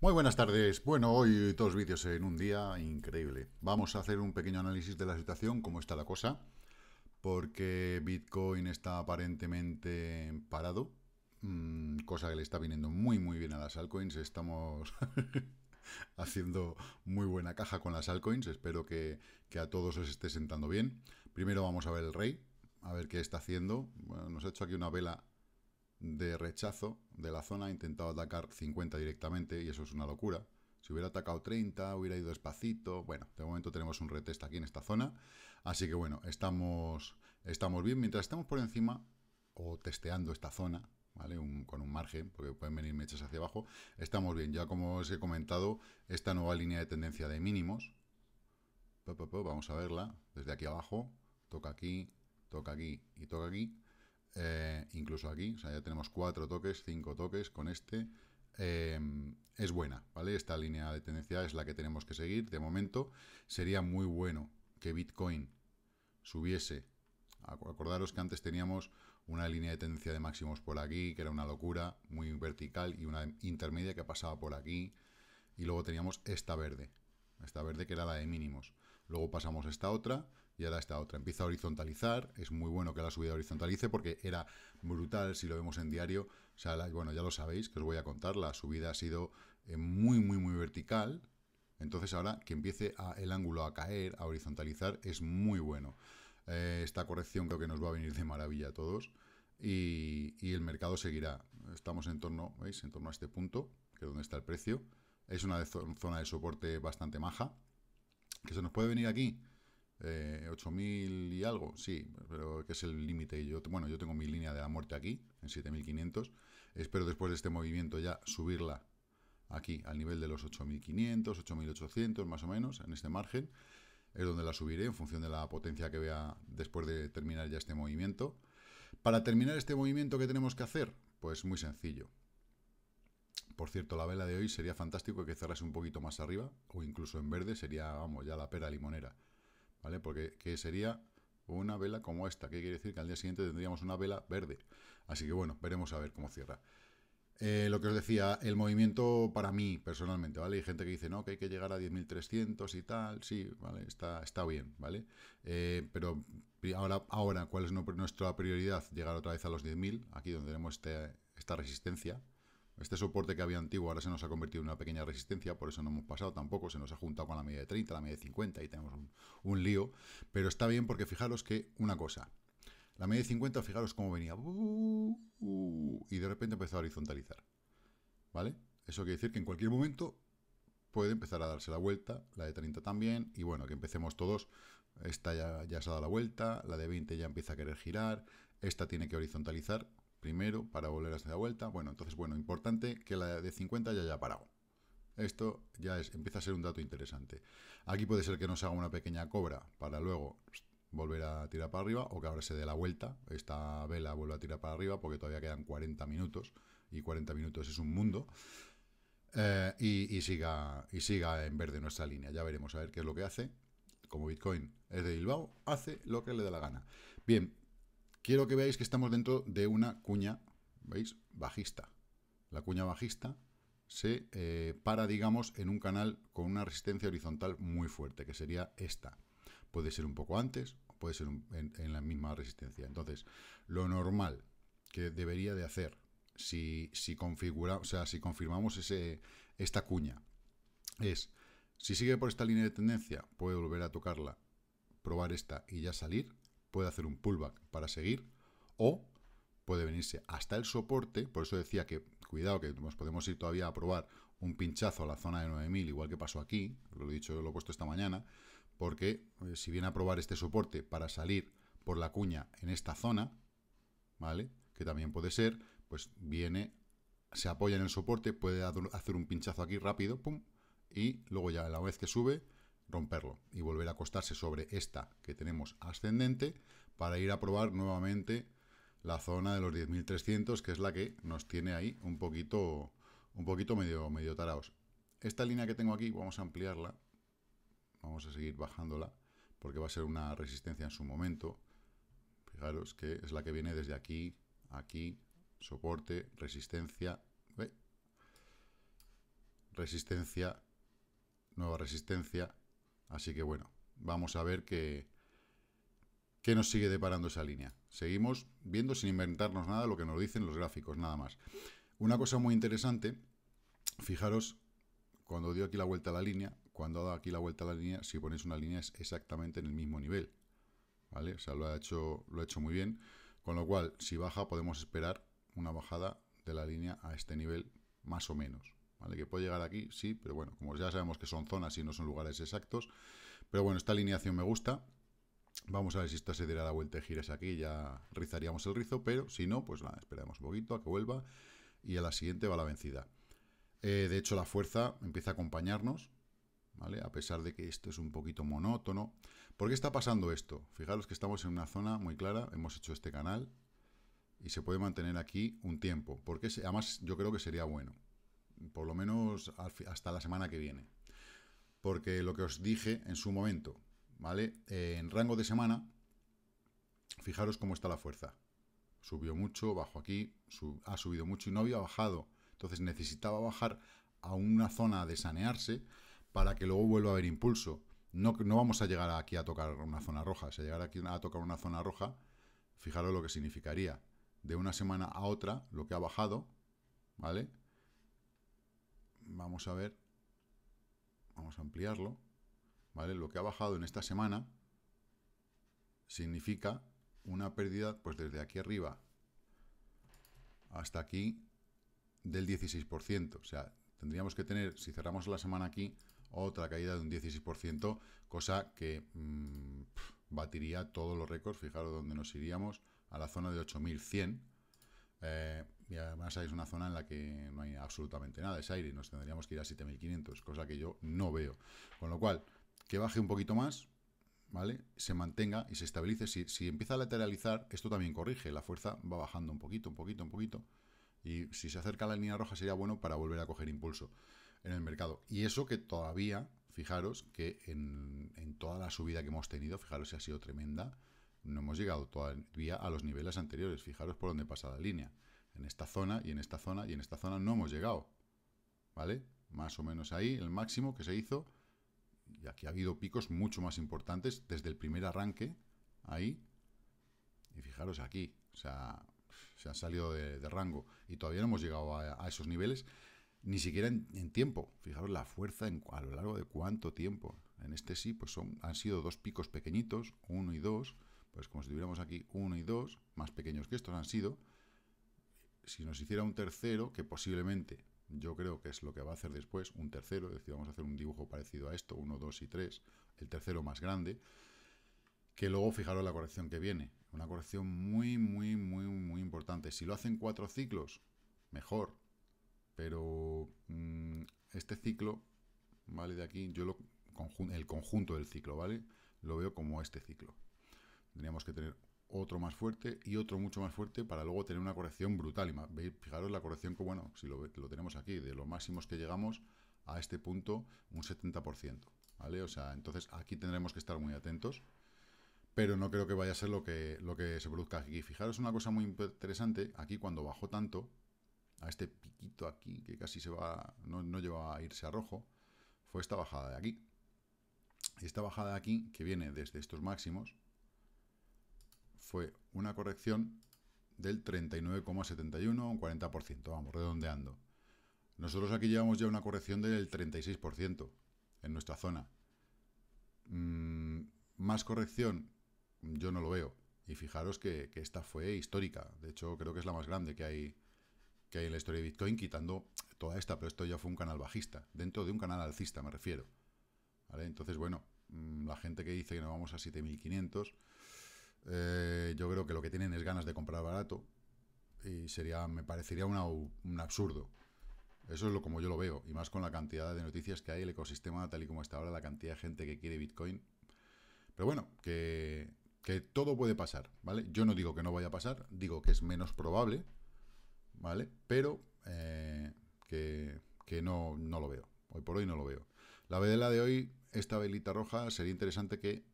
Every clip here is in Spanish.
Muy buenas tardes. Bueno, hoy dos vídeos en un día increíble. Vamos a hacer un pequeño análisis de la situación, cómo está la cosa, porque Bitcoin está aparentemente parado, mm, cosa que le está viniendo muy muy bien a las altcoins. Estamos haciendo muy buena caja con las altcoins. Espero que, a todos os esté sentando bien. Primero vamos a ver el rey, a ver qué está haciendo. Bueno, nos ha hecho aquí una vela de rechazo de la zona, ha intentado atacar 50 directamente y eso es una locura. Si hubiera atacado 30, hubiera ido despacito. Bueno, de momento tenemos un retest aquí en esta zona. Así que bueno, estamos, estamos bien. Mientras estamos por encima o testeando esta zona, ¿vale? con un margen, porque pueden venir mechas hacia abajo, estamos bien. Ya como os he comentado, esta nueva línea de tendencia de mínimos, vamos a verla desde aquí abajo, toca aquí, toca aquí y toca aquí. Eh, incluso aquí, o sea, ya tenemos cuatro toques, cinco toques con este, eh, es buena, ¿vale? Esta línea de tendencia es la que tenemos que seguir. De momento, sería muy bueno que Bitcoin subiese. Acordaros que antes teníamos una línea de tendencia de máximos por aquí, que era una locura, muy vertical, y una intermedia que pasaba por aquí. Y luego teníamos esta verde, esta verde que era la de mínimos. Luego pasamos esta otra, y ahora está otra. Empieza a horizontalizar, es muy bueno que la subida horizontalice porque era brutal si lo vemos en diario. O bueno, ya lo sabéis, que os voy a contar, la subida ha sido eh, muy, muy, muy vertical. Entonces ahora que empiece el ángulo a caer, a horizontalizar, es muy bueno. Eh, esta corrección creo que nos va a venir de maravilla a todos. Y, el mercado seguirá. Estamos en torno, ¿veis? En torno a este punto, que es donde está el precio. Es una zona de soporte bastante maja. ¿Que se nos puede venir aquí? 8.000 eh, y algo, sí, pero que es el límite. Yo, bueno, yo tengo mi línea de la muerte aquí, en 7.500. Espero después de este movimiento ya subirla aquí al nivel de los 8.500, 8.800 más o menos, en este margen. Es donde la subiré en función de la potencia que vea después de terminar ya este movimiento. Para terminar este movimiento, ¿qué tenemos que hacer? Pues muy sencillo. Por cierto, la vela de hoy sería fantástico que cerrase un poquito más arriba, o incluso en verde, sería, vamos, ya la pera limonera. ¿vale? Porque sería una vela como esta, que quiere decir que al día siguiente tendríamos una vela verde. Así que bueno, veremos a ver cómo cierra. Eh, lo que os decía, el movimiento para mí personalmente, ¿vale? Hay gente que dice, no, que hay que llegar a 10.300 y tal, sí, ¿vale? Está, está bien, ¿vale? Eh, pero ahora, ahora, ¿cuál es nuestra prioridad? Llegar otra vez a los 10.000, aquí donde tenemos este, esta resistencia, este soporte que había antiguo ahora se nos ha convertido en una pequeña resistencia, por eso no hemos pasado tampoco, se nos ha juntado con la media de 30, la media de 50 y tenemos un, lío, pero está bien porque fijaros que una cosa, la media de 50, fijaros cómo venía, y de repente empezó a horizontalizar, ¿vale? Eso quiere decir que en cualquier momento puede empezar a darse la vuelta, la de 30 también, y bueno, que empecemos todos, esta ya, ya se ha dado la vuelta, la de 20 ya empieza a querer girar, esta tiene que horizontalizar, primero para volver a hacer la vuelta. Bueno, entonces, bueno, importante que la de 50 ya haya parado. Esto ya es, empieza a ser un dato interesante. Aquí puede ser que nos haga una pequeña cobra para luego volver a tirar para arriba o que ahora se dé la vuelta, esta vela vuelva a tirar para arriba porque todavía quedan 40 minutos y 40 minutos es un mundo. Eh, y, siga, y siga en verde nuestra línea. Ya veremos a ver qué es lo que hace. Como Bitcoin es de Bilbao, hace lo que le da la gana. Bien, quiero que veáis que estamos dentro de una cuña, ¿veis? Bajista. La cuña bajista se eh, para, digamos, en un canal con una resistencia horizontal muy fuerte, que sería esta. Puede ser un poco antes, puede ser en, la misma resistencia. Entonces, lo normal que debería de hacer si, si, configura, o sea, si confirmamos ese, esta cuña es, si sigue por esta línea de tendencia, puede volver a tocarla, probar esta y ya salir, puede hacer un pullback para seguir o puede venirse hasta el soporte, por eso decía que, cuidado, que nos podemos ir todavía a probar un pinchazo a la zona de 9000, igual que pasó aquí, lo he dicho, lo he puesto esta mañana, porque eh, si viene a probar este soporte para salir por la cuña en esta zona, ¿vale? Que también puede ser, pues viene, se apoya en el soporte, puede hacer un pinchazo aquí rápido, pum, y luego ya a la vez que sube, romperlo y volver a acostarse sobre esta que tenemos ascendente para ir a probar nuevamente la zona de los 10.300 que es la que nos tiene ahí un poquito un poquito medio, medio taraos. Esta línea que tengo aquí vamos a ampliarla, vamos a seguir bajándola porque va a ser una resistencia en su momento. Fijaros que es la que viene desde aquí, aquí, soporte, resistencia, resistencia, nueva resistencia, Así que bueno, vamos a ver qué, nos sigue deparando esa línea. Seguimos viendo sin inventarnos nada lo que nos dicen los gráficos, nada más. Una cosa muy interesante, fijaros, cuando dio aquí la vuelta a la línea, cuando ha dado aquí la vuelta a la línea, si ponéis una línea es exactamente en el mismo nivel. ¿Vale? O sea, lo ha hecho, lo ha hecho muy bien. Con lo cual, si baja, podemos esperar una bajada de la línea a este nivel, más o menos. Que puede llegar aquí, sí, pero bueno, como ya sabemos que son zonas y no son lugares exactos. Pero bueno, esta alineación me gusta. Vamos a ver si esta se diera la vuelta de giras aquí, ya rizaríamos el rizo, pero si no, pues nada, esperamos un poquito a que vuelva y a la siguiente va la vencida. Eh, de hecho, la fuerza empieza a acompañarnos, ¿vale? A pesar de que esto es un poquito monótono. ¿Por qué está pasando esto? Fijaros que estamos en una zona muy clara, hemos hecho este canal y se puede mantener aquí un tiempo, porque además yo creo que sería bueno por lo menos hasta la semana que viene. Porque lo que os dije en su momento, ¿vale? Eh, en rango de semana, fijaros cómo está la fuerza. Subió mucho, bajó aquí, ha subido mucho y no había bajado. Entonces necesitaba bajar a una zona de sanearse para que luego vuelva a haber impulso. No, no vamos a llegar aquí a tocar una zona roja. Si llegara aquí a tocar una zona roja, fijaros lo que significaría. De una semana a otra, lo que ha bajado, ¿vale? vamos a ver, vamos a ampliarlo, ¿vale? Lo que ha bajado en esta semana significa una pérdida, pues desde aquí arriba hasta aquí, del 16%. O sea, tendríamos que tener, si cerramos la semana aquí, otra caída de un 16%, cosa que mm, batiría todos los récords. Fijaros dónde nos iríamos, a la zona de 8100, eh, y además es una zona en la que no hay absolutamente nada, es aire, nos tendríamos que ir a 7500, cosa que yo no veo. Con lo cual, que baje un poquito más, ¿vale? Se mantenga y se estabilice. Si, empieza a lateralizar, esto también corrige, la fuerza va bajando un poquito, un poquito, un poquito. Y si se acerca a la línea roja sería bueno para volver a coger impulso en el mercado. Y eso que todavía, fijaros, que en, en toda la subida que hemos tenido, fijaros si ha sido tremenda, no hemos llegado todavía a los niveles anteriores. Fijaros por dónde pasa la línea. En esta zona y en esta zona y en esta zona no hemos llegado. ¿Vale? Más o menos ahí, el máximo que se hizo. Y aquí ha habido picos mucho más importantes desde el primer arranque. Ahí. Y fijaros aquí. O sea, se han salido de, rango. Y todavía no hemos llegado a, esos niveles. Ni siquiera en, tiempo. Fijaros la fuerza en, a lo largo de cuánto tiempo. En este sí, pues son, han sido dos picos pequeñitos, uno y dos pues como si tuviéramos aquí 1 y 2, más pequeños que estos han sido. Si nos hiciera un tercero, que posiblemente yo creo que es lo que va a hacer después, un tercero, es decir, vamos a hacer un dibujo parecido a esto, 1, 2 y 3, el tercero más grande, que luego fijaros la corrección que viene. Una corrección muy, muy, muy, muy importante. Si lo hacen cuatro ciclos, mejor. Pero mm, este ciclo, ¿vale? De aquí, yo lo, el conjunto del ciclo, ¿vale? Lo veo como este ciclo. Tendríamos que tener otro más fuerte y otro mucho más fuerte para luego tener una corrección brutal. Y fijaros la corrección que, bueno, si lo, tenemos aquí, de los máximos que llegamos a este punto, un 70%. ¿Vale? O sea, entonces aquí tendremos que estar muy atentos pero no creo que vaya a ser lo que, lo que se produzca aquí. Fijaros una cosa muy interesante, aquí cuando bajó tanto, a este piquito aquí, que casi se va, no, no lleva a irse a rojo, fue esta bajada de aquí. Y Esta bajada de aquí, que viene desde estos máximos, fue una corrección del 39,71, un 40%, vamos, redondeando. Nosotros aquí llevamos ya una corrección del 36% en nuestra zona. Mm, más corrección, yo no lo veo. Y fijaros que, esta fue histórica. De hecho, creo que es la más grande que hay, que hay en la historia de Bitcoin, quitando toda esta, pero esto ya fue un canal bajista, dentro de un canal alcista me refiero. Entonces, bueno, mm, la gente que dice que no vamos a 7500, eh, yo creo que lo que tienen es ganas de comprar barato y sería, me parecería un absurdo. Eso es lo como yo lo veo, y más con la cantidad de noticias que hay, el ecosistema tal y como está ahora, la cantidad de gente que quiere Bitcoin. Pero bueno, que, todo puede pasar, ¿vale? Yo no digo que no vaya a pasar, digo que es menos probable, ¿vale? Pero eh, que, no, no lo veo, hoy por hoy no lo veo. La vedela de hoy, esta velita roja, sería interesante que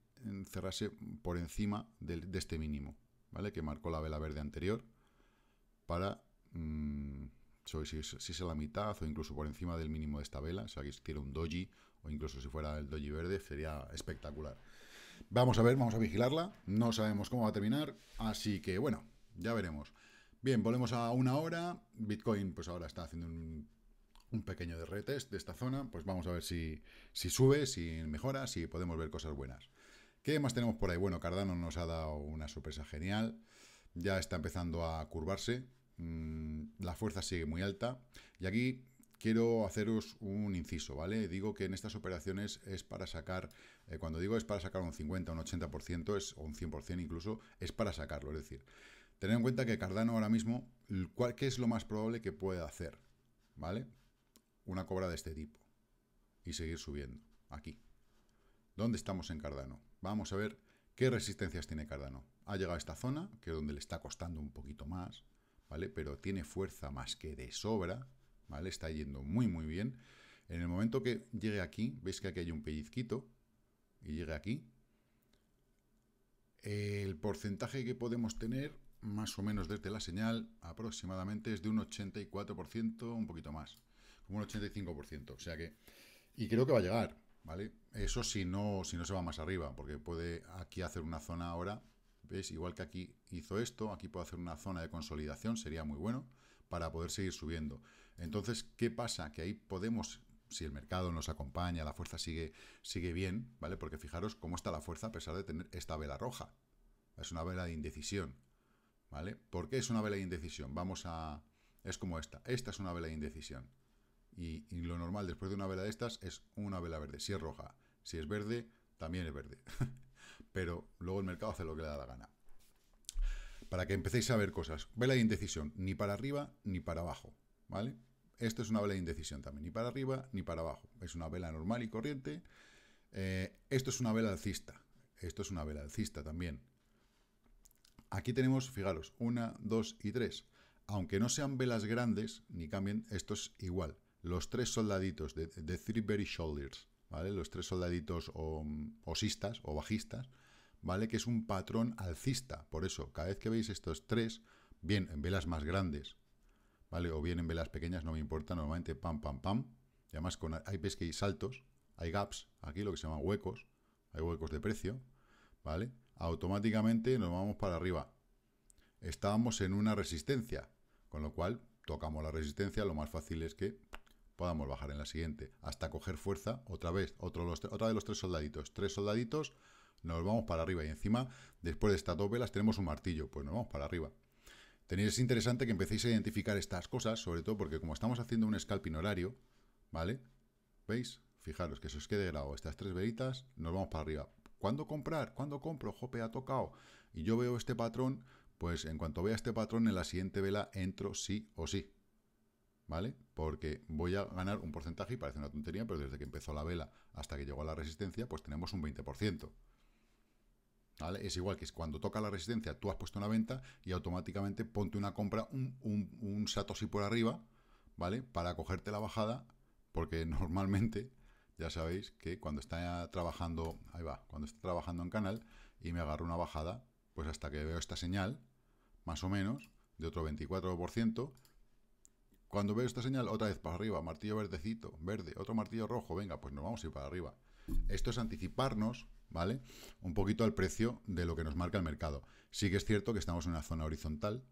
cerrarse por encima de, de este mínimo, ¿vale? Que marcó la vela verde anterior para, mm, soy si, es la mitad o incluso por encima del mínimo de esta vela, o sea, que si un doji o incluso si fuera el doji verde, sería espectacular. Vamos a ver, vamos a vigilarla, no sabemos cómo va a terminar, así que bueno, ya veremos. Bien, volvemos a una hora, Bitcoin pues ahora está haciendo un, un pequeño de retest de esta zona, pues vamos a ver si, si sube, si mejora, si podemos ver cosas buenas. ¿Qué más tenemos por ahí? Bueno, Cardano nos ha dado una sorpresa genial. Ya está empezando a curvarse. Mm, la fuerza sigue muy alta. Y aquí quiero haceros un inciso, ¿vale? Digo que en estas operaciones es para sacar, eh, cuando digo es para sacar un 50, un 80%, es, o un 100% incluso, es para sacarlo. Es decir, tener en cuenta que Cardano ahora mismo, ¿qué es lo más probable que pueda hacer? ¿Vale? Una cobra de este tipo. Y seguir subiendo. Aquí. ¿Dónde estamos en Cardano? Vamos a ver qué resistencias tiene Cardano. Ha llegado a esta zona, que es donde le está costando un poquito más, ¿vale? Pero tiene fuerza más que de sobra, ¿vale? Está yendo muy, muy bien. En el momento que llegue aquí, veis que aquí hay un pellizquito, y llegue aquí, el porcentaje que podemos tener, más o menos desde la señal, aproximadamente es de un 84%, un poquito más, como un 85%. O sea que, y creo que va a llegar, ¿vale? Eso si no, si no se va más arriba, porque puede aquí hacer una zona ahora, ¿veis? Igual que aquí hizo esto, aquí puede hacer una zona de consolidación, sería muy bueno, para poder seguir subiendo. Entonces, ¿qué pasa? Que ahí podemos, si el mercado nos acompaña, la fuerza sigue, sigue bien, ¿vale? Porque fijaros cómo está la fuerza a pesar de tener esta vela roja. Es una vela de indecisión, ¿vale? ¿Por qué es una vela de indecisión? Vamos a... Es como esta. Esta es una vela de indecisión. Y, lo normal después de una vela de estas es una vela verde. Si es roja, si es verde, también es verde. Pero luego el mercado hace lo que le da la gana. Para que empecéis a ver cosas. Vela de indecisión, ni para arriba ni para abajo. ¿Vale? Esto es una vela de indecisión también, ni para arriba ni para abajo. Es una vela normal y corriente. Eh, esto es una vela alcista. Esto es una vela alcista también. Aquí tenemos, fijaros, una, dos y tres. Aunque no sean velas grandes, ni cambien, esto es igual los tres soldaditos de, Three Berry Shoulders, ¿vale? Los tres soldaditos o, osistas o bajistas, ¿vale? Que es un patrón alcista. Por eso, cada vez que veis estos tres, bien en velas más grandes, ¿vale? O bien en velas pequeñas, no me importa, normalmente pam, pam, pam. Y además con, hay ves que hay saltos, hay gaps, aquí lo que se llama huecos, hay huecos de precio, ¿vale? Automáticamente nos vamos para arriba. Estábamos en una resistencia, con lo cual tocamos la resistencia, lo más fácil es que podamos bajar en la siguiente hasta coger fuerza, otra vez, otro, los, otra de los tres soldaditos, tres soldaditos, nos vamos para arriba y encima, después de estas dos velas tenemos un martillo, pues nos vamos para arriba. Tenéis, es interesante que empecéis a identificar estas cosas, sobre todo porque como estamos haciendo un scalping horario, ¿vale? ¿Veis? Fijaros que se os quede grabado estas tres velitas, nos vamos para arriba. ¿Cuándo comprar? ¿Cuándo compro? Jope, ha tocado. Y yo veo este patrón, pues en cuanto vea este patrón, en la siguiente vela entro sí o sí. ¿vale? Porque voy a ganar un porcentaje y parece una tontería, pero desde que empezó la vela hasta que llegó a la resistencia, pues tenemos un 20%. ¿Vale? Es igual que cuando toca la resistencia, tú has puesto una venta y automáticamente ponte una compra, un, un, un por arriba, ¿vale? Para cogerte la bajada, porque normalmente ya sabéis que cuando está trabajando, ahí va, cuando está trabajando en canal y me agarro una bajada, pues hasta que veo esta señal, más o menos, de otro 24%, cuando veo esta señal, otra vez para arriba, martillo verdecito, verde, otro martillo rojo, venga, pues nos vamos a ir para arriba. Esto es anticiparnos, ¿vale? Un poquito al precio de lo que nos marca el mercado. Sí que es cierto que estamos en una zona horizontal,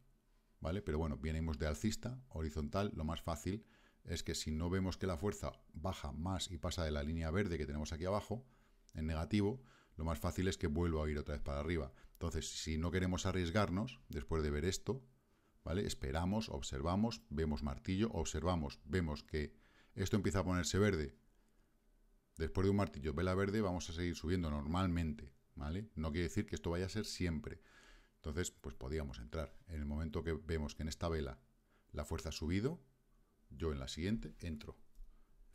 ¿vale? Pero bueno, venimos de alcista, horizontal, lo más fácil es que si no vemos que la fuerza baja más y pasa de la línea verde que tenemos aquí abajo, en negativo, lo más fácil es que vuelva a ir otra vez para arriba. Entonces, si no queremos arriesgarnos, después de ver esto, ¿vale? Esperamos, observamos, vemos martillo, observamos, vemos que esto empieza a ponerse verde. Después de un martillo vela verde vamos a seguir subiendo normalmente, ¿vale? No quiere decir que esto vaya a ser siempre. Entonces, pues podíamos entrar. En el momento que vemos que en esta vela la fuerza ha subido, yo en la siguiente entro.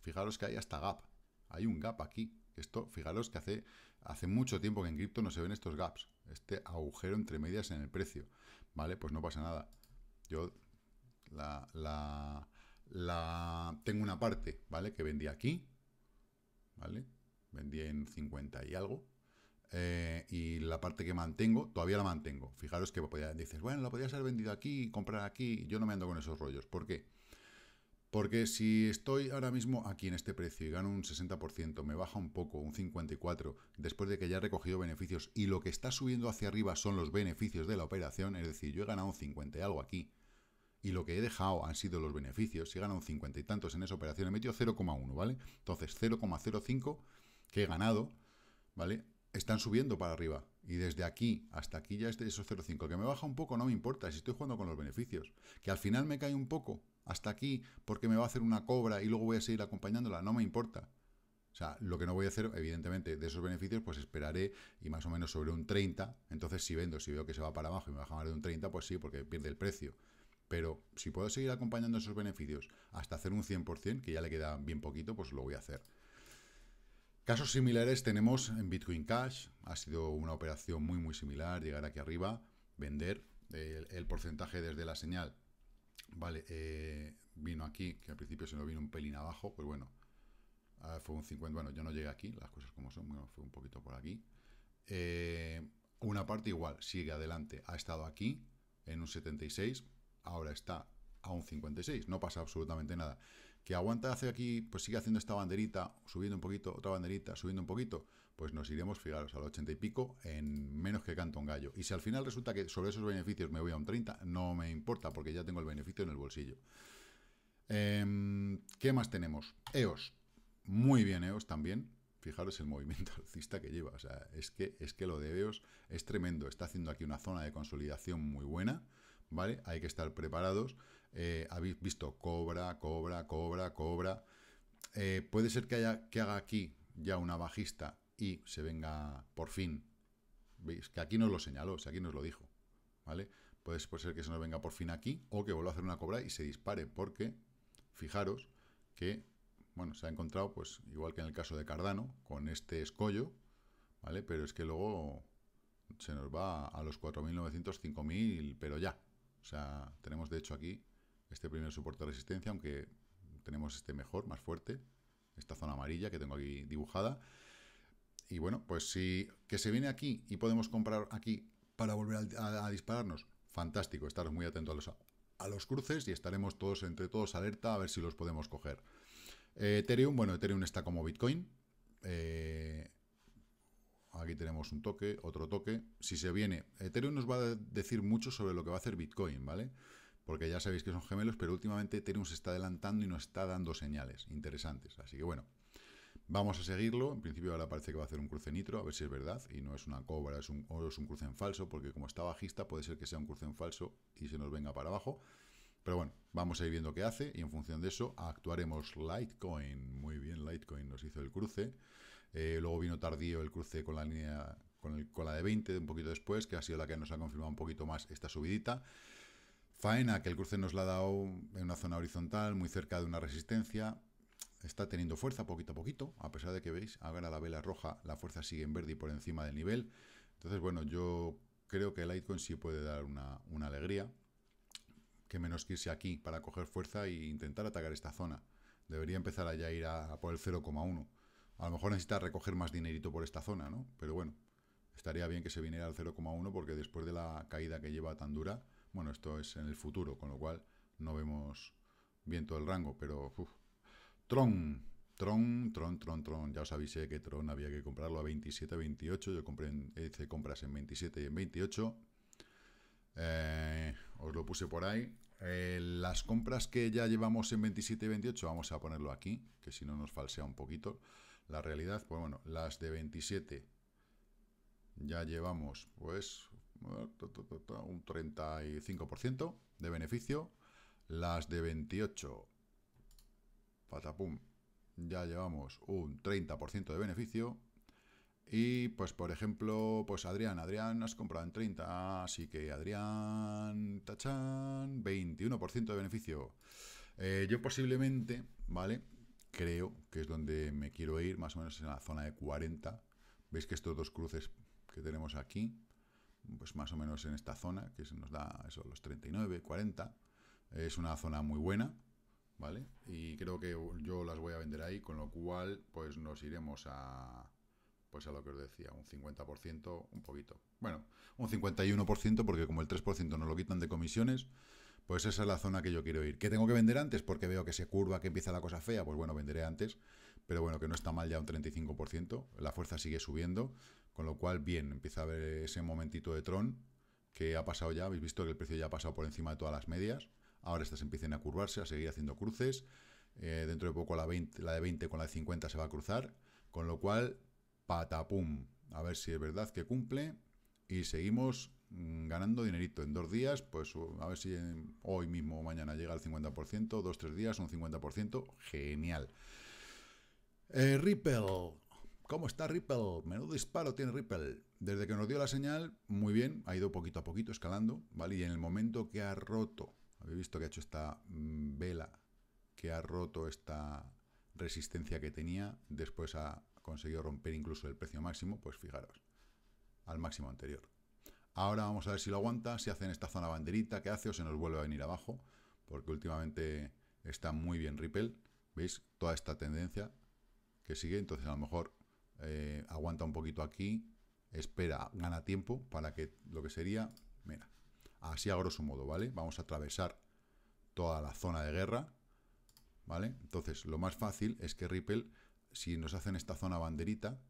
Fijaros que hay hasta gap. Hay un gap aquí. Esto, fijaros que hace, hace mucho tiempo que en cripto no se ven estos gaps. Este agujero entre medias en el precio. ¿Vale? Pues no pasa nada. Yo la, la, tengo una parte, ¿vale? Que vendí aquí, ¿vale? Vendí en 50 y algo. Eh, y la parte que mantengo, todavía la mantengo. Fijaros que dices, bueno, la podías haber vendido aquí, comprar aquí. Yo no me ando con esos rollos. ¿Por qué? Porque si estoy ahora mismo aquí en este precio y gano un 60%, me baja un poco, un 54%, después de que ya he recogido beneficios y lo que está subiendo hacia arriba son los beneficios de la operación, es decir, yo he ganado un 50 y algo aquí, y lo que he dejado han sido los beneficios. Si he ganado cincuenta y tantos en esa operación, he metido 0,1, ¿vale? Entonces 0,05 que he ganado, ¿vale? Están subiendo para arriba. Y desde aquí hasta aquí ya es de esos 0,5. Que me baja un poco, no me importa, si estoy jugando con los beneficios. Que al final me cae un poco hasta aquí porque me va a hacer una cobra y luego voy a seguir acompañándola, no me importa. O sea, lo que no voy a hacer, evidentemente, de esos beneficios, pues esperaré y más o menos sobre un 30. Entonces, si vendo, si veo que se va para abajo y me baja más de un 30, pues sí, porque pierde el precio. Pero si puedo seguir acompañando esos beneficios hasta hacer un 100%, que ya le queda bien poquito, pues lo voy a hacer. Casos similares tenemos en Bitcoin Cash. Ha sido una operación muy, muy similar. Llegar aquí arriba, vender el, porcentaje desde la señal. Vale, eh, vino aquí, que al principio se nos vino un pelín abajo. Pues bueno, ah, fue un 50. Bueno, yo no llegué aquí, las cosas como son. fue un poquito por aquí. Eh, una parte igual, sigue adelante. Ha estado aquí en un 76 ahora está a un 56, no pasa absolutamente nada. Que aguanta hace aquí, pues sigue haciendo esta banderita, subiendo un poquito, otra banderita, subiendo un poquito, pues nos iremos, fijaros, al 80 y pico en menos que canto un gallo. Y si al final resulta que sobre esos beneficios me voy a un 30, no me importa porque ya tengo el beneficio en el bolsillo. Em, ¿Qué más tenemos? EOS. Muy bien EOS también. Fijaros el movimiento alcista que lleva. O sea, es que, es que lo de EOS es tremendo. Está haciendo aquí una zona de consolidación muy buena ¿vale? Hay que estar preparados. Eh, habéis visto cobra, cobra, cobra, cobra. Eh, puede ser que, haya, que haga aquí ya una bajista y se venga por fin. ¿Veis? Que aquí nos lo señaló, aquí nos lo dijo. ¿Vale? Puede, ser que se nos venga por fin aquí o que vuelva a hacer una cobra y se dispare porque, fijaros, que bueno, se ha encontrado, pues, igual que en el caso de Cardano, con este escollo, ¿vale? Pero es que luego se nos va a los 4.900, 5.000, pero ya, o sea, tenemos de hecho aquí este primer soporte de resistencia, aunque tenemos este mejor, más fuerte, esta zona amarilla que tengo aquí dibujada. Y bueno, pues si que se viene aquí y podemos comprar aquí para volver a, dispararnos, fantástico, estaros muy atentos a los, cruces y estaremos todos entre todos alerta a ver si los podemos coger. Eh, Ethereum, bueno, Ethereum está como Bitcoin. Eh, Aquí tenemos un toque, otro toque. Si se viene, Ethereum nos va a decir mucho sobre lo que va a hacer Bitcoin, ¿vale? Porque ya sabéis que son gemelos, pero últimamente Ethereum se está adelantando y nos está dando señales interesantes. Así que bueno, vamos a seguirlo. En principio ahora parece que va a hacer un cruce nitro, a ver si es verdad. Y no es una cobra, es un oro, es un cruce en falso, porque como está bajista puede ser que sea un cruce en falso y se nos venga para abajo. Pero bueno, vamos a ir viendo qué hace y en función de eso actuaremos Litecoin. Muy bien, Litecoin nos hizo el cruce. Eh, luego vino tardío el cruce con la línea con, el, la de 20, un poquito después, que ha sido la que nos ha confirmado un poquito más esta subidita. Faena, que el cruce nos la ha dado en una zona horizontal, muy cerca de una resistencia. Está teniendo fuerza poquito a poquito, a pesar de que veis, ahora la vela roja, la fuerza sigue en verde y por encima del nivel. Entonces, bueno, yo creo que el Litecoin sí puede dar una, alegría. Que menos que irse aquí para coger fuerza e intentar atacar esta zona. Debería empezar allá a ir a, a por el 0,1 a lo mejor necesita recoger más dinerito por esta zona, ¿no? Pero bueno, estaría bien que se viniera al 0,1 porque después de la caída que lleva tan dura, bueno, esto es en el futuro, con lo cual no vemos bien todo el rango, pero... Tron, Tron, Tron, Tron, Tron. Ya os avisé que Tron había que comprarlo a 27, 28. Yo compré en, hice compras en 27 y en 28. Eh, os lo puse por ahí. Eh, las compras que ya llevamos en 27 y 28, vamos a ponerlo aquí, que si no nos falsea un poquito. La realidad, pues bueno, las de 27 ya llevamos pues un 35% de beneficio. Las de 28, patapum, ya llevamos un 30% de beneficio. Y pues por ejemplo, pues Adrián, Adrián has comprado en 30, así que Adrián, tachán, 21% de beneficio. Eh, yo posiblemente, ¿vale? creo que es donde me quiero ir, más o menos en la zona de 40. Veis que estos dos cruces que tenemos aquí, pues más o menos en esta zona, que se nos da eso, los 39, 40. Es una zona muy buena, ¿vale? Y creo que yo las voy a vender ahí, con lo cual, pues nos iremos a... Pues a lo que os decía, un 50%, un poquito. Bueno, un 51%, porque como el 3% nos lo quitan de comisiones, pues esa es la zona que yo quiero ir. ¿Qué tengo que vender antes? Porque veo que se curva, que empieza la cosa fea. Pues bueno, venderé antes. Pero bueno, que no está mal ya un 35%. La fuerza sigue subiendo. Con lo cual, bien, empieza a haber ese momentito de tron que ha pasado ya. Habéis visto que el precio ya ha pasado por encima de todas las medias. Ahora estas empiecen a curvarse, a seguir haciendo cruces. Eh, dentro de poco la, la de 20 con la de 50 se va a cruzar. Con lo cual, patapum. A ver si es verdad que cumple. Y seguimos Mm, ganando dinerito. En dos días, pues uh, a ver si hoy mismo o mañana llega al 50%, dos, tres días, un 50%, genial. Eh, Ripple, ¿cómo está Ripple? Menudo disparo tiene Ripple. Desde que nos dio la señal, muy bien, ha ido poquito a poquito escalando, ¿vale? Y en el momento que ha roto, habéis visto que ha hecho esta mm, vela, que ha roto esta resistencia que tenía, después ha conseguido romper incluso el precio máximo, pues fijaros, al máximo anterior. Ahora vamos a ver si lo aguanta, si hace en esta zona banderita qué hace o se nos vuelve a venir abajo, porque últimamente está muy bien Ripple, ¿veis? Toda esta tendencia que sigue, entonces a lo mejor eh, aguanta un poquito aquí, espera, gana tiempo para que lo que sería, mira, así a grosso modo, ¿vale? Vamos a atravesar toda la zona de guerra, ¿vale? Entonces lo más fácil es que Ripple, si nos hacen esta zona banderita,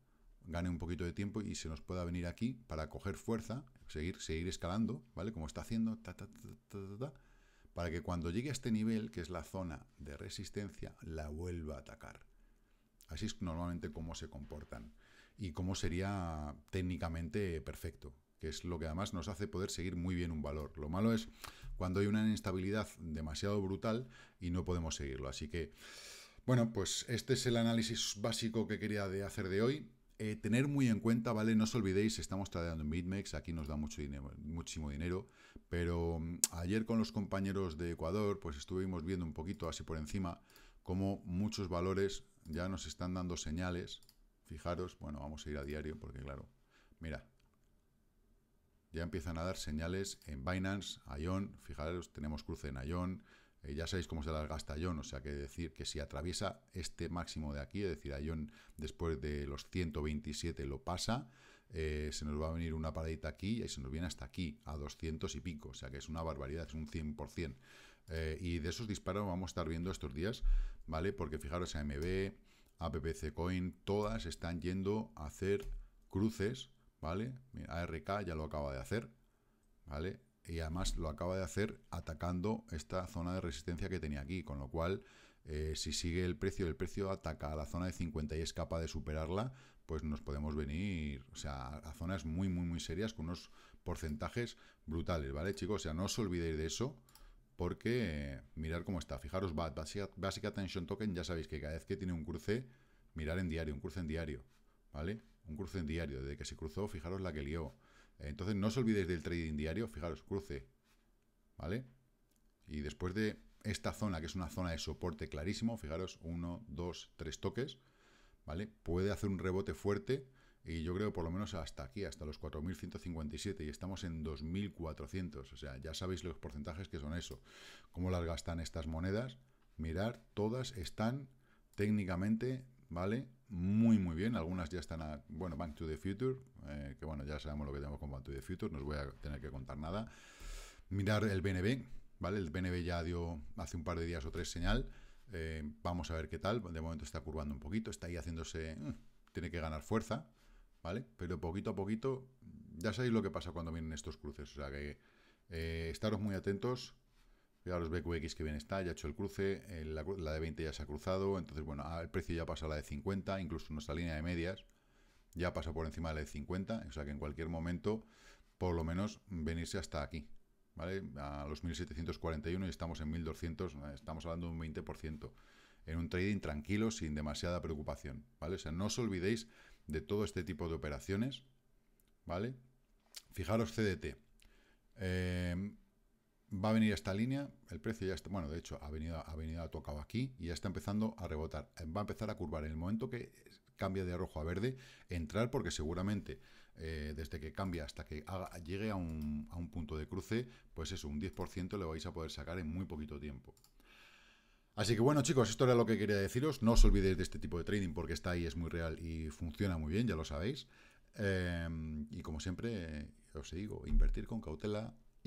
gane un poquito de tiempo y se nos pueda venir aquí para coger fuerza seguir, escalando, ¿vale? Como está haciendo, para que cuando llegue a este nivel, que es la zona de resistencia, la vuelva a atacar. Así es normalmente cómo se comportan y cómo sería técnicamente perfecto, que es lo que además nos hace poder seguir muy bien un valor. Lo malo es cuando hay una inestabilidad demasiado brutal y no podemos seguirlo. Así que, bueno, pues este es el análisis básico que quería de hacer de hoy. Eh, tener muy en cuenta, ¿vale? No os olvidéis, estamos tradeando en BitMEX, aquí nos da mucho dinero, muchísimo dinero, pero mm, ayer con los compañeros de Ecuador, pues estuvimos viendo un poquito así por encima cómo muchos valores ya nos están dando señales. Fijaros, bueno, vamos a ir a diario porque claro, mira, ya empiezan a dar señales en Binance, Ion, fijaros, tenemos cruce en Ion, eh, ya sabéis cómo se las gasta John, o sea que decir que si atraviesa este máximo de aquí, es decir, a después de los 127 lo pasa, eh, se nos va a venir una paradita aquí y se nos viene hasta aquí, a 200 y pico, o sea que es una barbaridad, es un 100%. Eh, y de esos disparos vamos a estar viendo estos días, ¿vale? Porque fijaros, AMB, APPC Coin, todas están yendo a hacer cruces, ¿vale? ARK ya lo acaba de hacer, ¿vale? y además lo acaba de hacer atacando esta zona de resistencia que tenía aquí, con lo cual eh, si sigue el precio, el precio ataca a la zona de 50 y es capaz de superarla, pues nos podemos venir o sea, a zonas muy, muy, muy serias con unos porcentajes brutales, ¿vale, chicos? O sea, no os olvidéis de eso porque eh, mirad mirar cómo está. Fijaros, BAT, Basic, Attention Token, ya sabéis que cada vez que tiene un cruce, mirar en diario, un cruce en diario, ¿vale? Un cruce en diario, desde que se cruzó, fijaros la que lió. Entonces no os olvidéis del trading diario, fijaros, cruce, ¿vale? Y después de esta zona, que es una zona de soporte clarísimo, fijaros, uno, dos, tres toques, ¿vale? Puede hacer un rebote fuerte y yo creo por lo menos hasta aquí, hasta los 4.157 y estamos en 2.400, o sea, ya sabéis los porcentajes que son eso, cómo las gastan estas monedas, mirar, todas están técnicamente, ¿vale? muy muy bien, algunas ya están a, bueno, Bank to the Future, eh, que bueno, ya sabemos lo que tenemos con Bank to the Future, no os voy a tener que contar nada. Mirar el BNB, ¿vale? El BNB ya dio hace un par de días o tres señal, eh, vamos a ver qué tal, de momento está curvando un poquito, está ahí haciéndose, mm, tiene que ganar fuerza, ¿vale? Pero poquito a poquito, ya sabéis lo que pasa cuando vienen estos cruces, o sea que eh, estaros muy atentos, Fijaros, BQX que bien está, ya ha hecho el cruce, eh, la, de 20 ya se ha cruzado, entonces bueno, ah, el precio ya pasa a la de 50, incluso nuestra línea de medias ya pasa por encima de la de 50, o sea que en cualquier momento, por lo menos, venirse hasta aquí, ¿vale? A los 1741 y estamos en 1200, eh, estamos hablando de un 20%, en un trading tranquilo, sin demasiada preocupación, ¿vale? O sea, no os olvidéis de todo este tipo de operaciones, ¿vale? Fijaros CDT. Eh, va a venir esta línea, el precio ya está, bueno, de hecho, ha venido, ha venido, tocado aquí y ya está empezando a rebotar, va a empezar a curvar en el momento que cambia de rojo a verde, entrar porque seguramente eh, desde que cambia hasta que llegue a un, punto de cruce, pues eso, un 10% le vais a poder sacar en muy poquito tiempo. Así que bueno chicos, esto era lo que quería deciros, no os olvidéis de este tipo de trading porque está ahí, es muy real y funciona muy bien, ya lo sabéis. Eh, y como siempre, os digo, invertir con cautela,